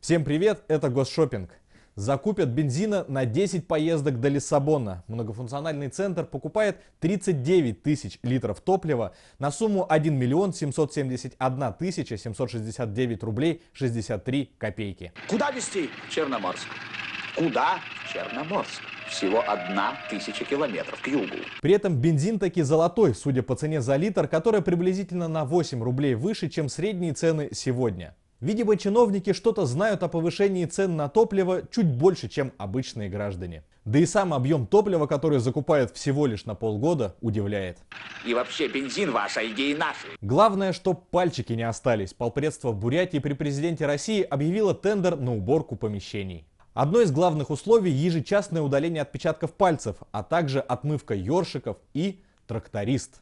Всем привет, это Госшопинг. Закупят бензина на 10 поездок до Лиссабона. Многофункциональный центр покупает 39 тысяч литров топлива на сумму 1 миллион 771 тысяча 769 рублей 63 копейки. Куда везти? В Черноморск. Куда? В Черноморск. Всего одна тысяча километров к югу. При этом бензин таки золотой, судя по цене за литр, которая приблизительно на 8 рублей выше, чем средние цены сегодня. Видимо, чиновники что-то знают о повышении цен на топливо чуть больше, чем обычные граждане. Да и сам объем топлива, который закупают всего лишь на полгода, удивляет. И вообще бензин ваш, а идеи наши. Главное, чтоб пальчики не остались. Полпредство в Бурятии при президенте России объявило тендер на уборку помещений. Одно из главных условий – ежечасное удаление отпечатков пальцев, а также отмывка ёршиков и тракторист.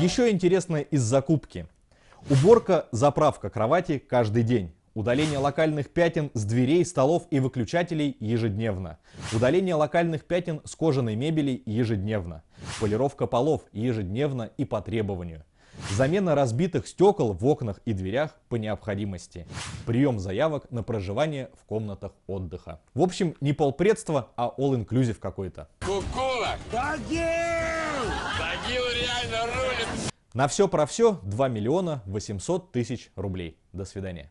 Еще интересное из закупки. Уборка, заправка кровати каждый день. Удаление локальных пятен с дверей, столов и выключателей ежедневно. Удаление локальных пятен с кожаной мебели ежедневно. Полировка полов ежедневно и по требованию замена разбитых стекол в окнах и дверях по необходимости, прием заявок на проживание в комнатах отдыха. В общем, не полпредство, а all-inclusive какой-то. Кукула! Тагил! Тагил реально рулит! На все про все 2 миллиона 800 тысяч рублей. До свидания.